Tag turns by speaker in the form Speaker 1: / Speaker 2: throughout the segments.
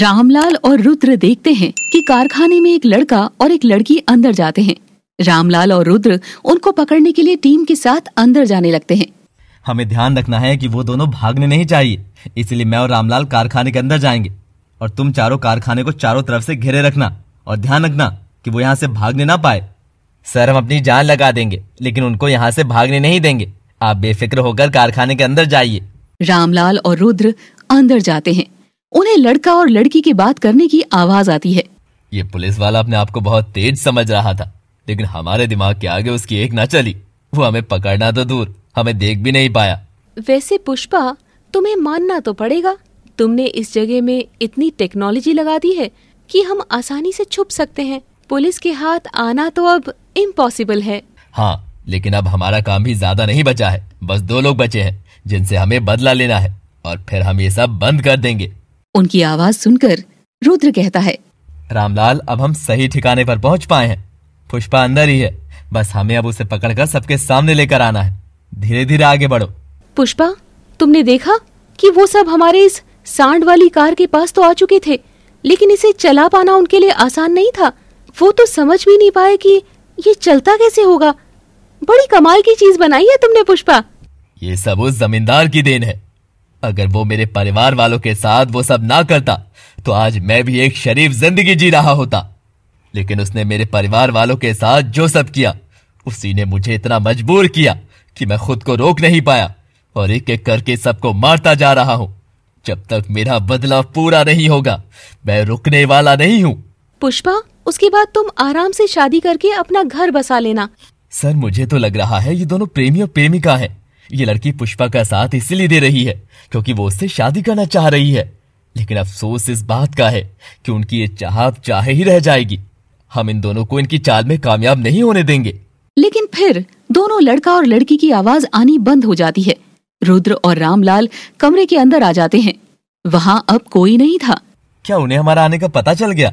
Speaker 1: रामलाल और रुद्र देखते हैं कि कारखाने में एक लड़का और एक लड़की अंदर जाते हैं रामलाल और रुद्र उनको पकड़ने के लिए टीम के साथ अंदर जाने लगते हैं
Speaker 2: हमें ध्यान रखना है कि वो दोनों भागने नहीं चाहिए इसलिए मैं और रामलाल कारखाने के अंदर जाएंगे और तुम चारों कारखाने को चारों तरफ से घेरे रखना और ध्यान रखना कि वो यहाँ से भागने ना पाए सर हम अपनी जान लगा देंगे लेकिन उनको यहाँ से भागने नहीं देंगे आप बेफिक्र होकर कारखाने के अंदर जाइए
Speaker 1: रामलाल और रुद्र अंदर जाते हैं उन्हें लड़का और लड़की की बात करने की आवाज आती है
Speaker 2: ये पुलिस वाला अपने आप को बहुत तेज समझ रहा था लेकिन हमारे दिमाग के आगे उसकी एक ना चली वो हमें पकड़ना तो दूर हमें देख भी नहीं पाया
Speaker 1: वैसे पुष्पा तुम्हें मानना तो पड़ेगा तुमने इस जगह में इतनी टेक्नोलॉजी लगा दी है कि हम आसानी से छुप सकते हैं पुलिस के हाथ आना तो अब इम्पॉसिबल है
Speaker 2: हाँ लेकिन अब हमारा काम भी ज्यादा नहीं बचा है बस दो लोग बचे हैं जिनसे हमें बदला लेना है और फिर हम ये सब बंद कर देंगे
Speaker 1: उनकी आवाज सुनकर रुद्र कहता है
Speaker 2: रामलाल अब हम सही ठिकाने पर पहुंच पाए हैं पुष्पा अंदर ही है बस हमें अब उसे पकड़कर सबके सामने लेकर आना है धीरे धीरे आगे बढ़ो
Speaker 1: पुष्पा तुमने देखा कि वो सब हमारे इस सांड वाली कार के पास तो आ चुके थे लेकिन इसे चला पाना उनके लिए आसान नहीं था वो तो समझ भी नहीं पाए कि ये चलता कैसे होगा बड़ी कमाल की चीज बनाई है तुमने पुष्पा
Speaker 2: ये सब उस जमींदार की देन है अगर वो मेरे परिवार वालों के साथ वो सब ना करता तो आज मैं भी एक शरीफ जिंदगी जी रहा होता लेकिन उसने मेरे परिवार वालों के साथ जो सब किया उसी ने मुझे इतना मजबूर किया कि मैं खुद को रोक नहीं पाया और एक एक करके सबको मारता जा रहा हूँ जब तक मेरा बदला पूरा नहीं होगा मैं रुकने वाला नहीं हूँ
Speaker 1: पुष्पा उसके बाद तुम आराम से शादी करके अपना घर बसा लेना
Speaker 2: सर मुझे तो लग रहा है ये दोनों प्रेमी और प्रेमिका है ये लड़की पुष्पा का साथ इसलिए दे रही है क्योंकि वो उससे शादी करना चाह रही है लेकिन अफसोस इस बात का है कि उनकी ये चाहत चाहे ही रह जाएगी हम इन दोनों को इनकी चाल में कामयाब नहीं होने देंगे
Speaker 1: लेकिन फिर दोनों लड़का और लड़की की आवाज आनी बंद हो जाती है रुद्र और रामलाल कमरे के अंदर आ जाते हैं वहाँ अब कोई नहीं था
Speaker 2: क्या उन्हें हमारा आने का पता चल गया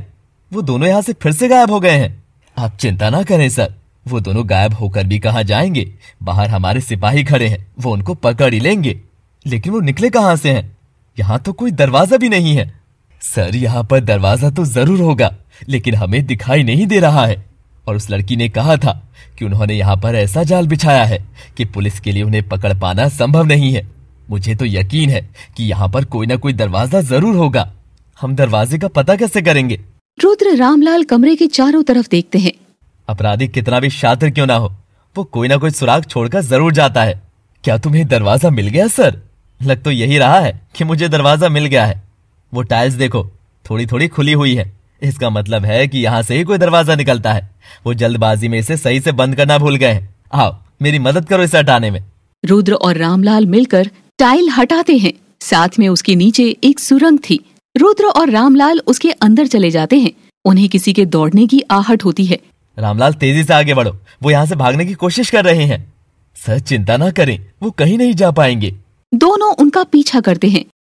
Speaker 2: वो दोनों यहाँ से फिर से गायब हो गए हैं आप चिंता ना करें सर वो दोनों गायब होकर भी कहा जाएंगे बाहर हमारे सिपाही खड़े हैं वो उनको पकड़ ही लेंगे लेकिन वो निकले कहाँ से हैं यहाँ तो कोई दरवाजा भी नहीं है सर यहाँ पर दरवाजा तो जरूर होगा लेकिन हमें दिखाई नहीं दे रहा है और उस लड़की ने कहा था कि उन्होंने यहाँ पर ऐसा जाल बिछाया है कि पुलिस के लिए उन्हें पकड़ पाना संभव नहीं है मुझे तो यकीन है कि यहाँ पर कोई ना कोई दरवाजा जरूर होगा हम दरवाजे का पता कैसे करेंगे
Speaker 1: रुद्र रामलाल कमरे के चारों तरफ देखते हैं
Speaker 2: अपराधी कितना भी शातिर क्यों ना हो वो कोई ना कोई सुराग छोड़कर जरूर जाता है क्या तुम्हें दरवाजा मिल गया सर लग तो यही रहा है कि मुझे दरवाजा मिल गया है वो टाइल्स देखो थोड़ी थोड़ी खुली हुई है इसका मतलब है कि यहाँ से ही कोई दरवाजा निकलता है वो जल्दबाजी में इसे सही से बंद करना भूल गए हैं आओ मेरी मदद करो इसे हटाने में
Speaker 1: रुद्र और रामलाल मिलकर टाइल हटाते हैं साथ में उसके नीचे एक सुरंग थी रुद्र और रामलाल उसके अंदर चले जाते हैं उन्हें किसी के दौड़ने की आहट होती है
Speaker 2: रामलाल तेजी से आगे बढ़ो वो यहाँ से भागने की कोशिश कर रहे हैं सर चिंता ना करें वो कहीं नहीं जा पाएंगे
Speaker 1: दोनों उनका पीछा करते हैं